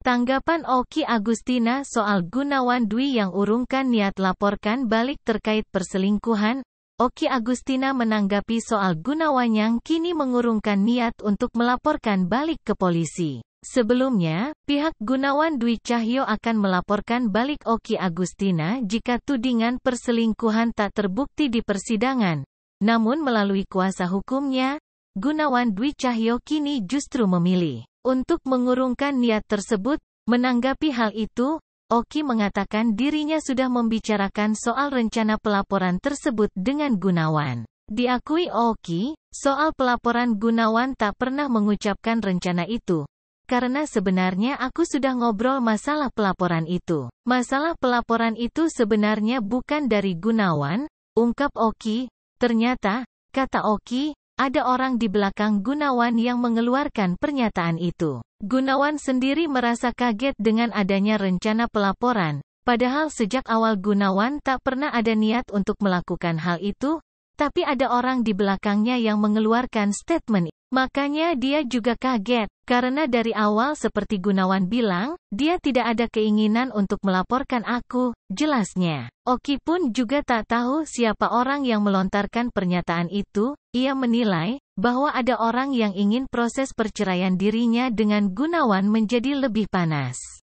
Tanggapan Oki Agustina soal Gunawan Dwi yang urungkan niat laporkan balik terkait perselingkuhan, Oki Agustina menanggapi soal Gunawan yang kini mengurungkan niat untuk melaporkan balik ke polisi. Sebelumnya, pihak Gunawan Dwi Cahyo akan melaporkan balik Oki Agustina jika tudingan perselingkuhan tak terbukti di persidangan. Namun melalui kuasa hukumnya, Gunawan Dwi Cahyo kini justru memilih untuk mengurungkan niat tersebut, menanggapi hal itu, Oki mengatakan dirinya sudah membicarakan soal rencana pelaporan tersebut dengan Gunawan. Diakui Oki, soal pelaporan Gunawan tak pernah mengucapkan rencana itu. Karena sebenarnya aku sudah ngobrol masalah pelaporan itu. Masalah pelaporan itu sebenarnya bukan dari Gunawan, ungkap Oki. Ternyata, kata Oki, ada orang di belakang Gunawan yang mengeluarkan pernyataan itu. Gunawan sendiri merasa kaget dengan adanya rencana pelaporan, padahal sejak awal Gunawan tak pernah ada niat untuk melakukan hal itu, tapi ada orang di belakangnya yang mengeluarkan statement. Makanya dia juga kaget. Karena dari awal seperti Gunawan bilang, dia tidak ada keinginan untuk melaporkan aku, jelasnya. Oki pun juga tak tahu siapa orang yang melontarkan pernyataan itu, ia menilai, bahwa ada orang yang ingin proses perceraian dirinya dengan Gunawan menjadi lebih panas.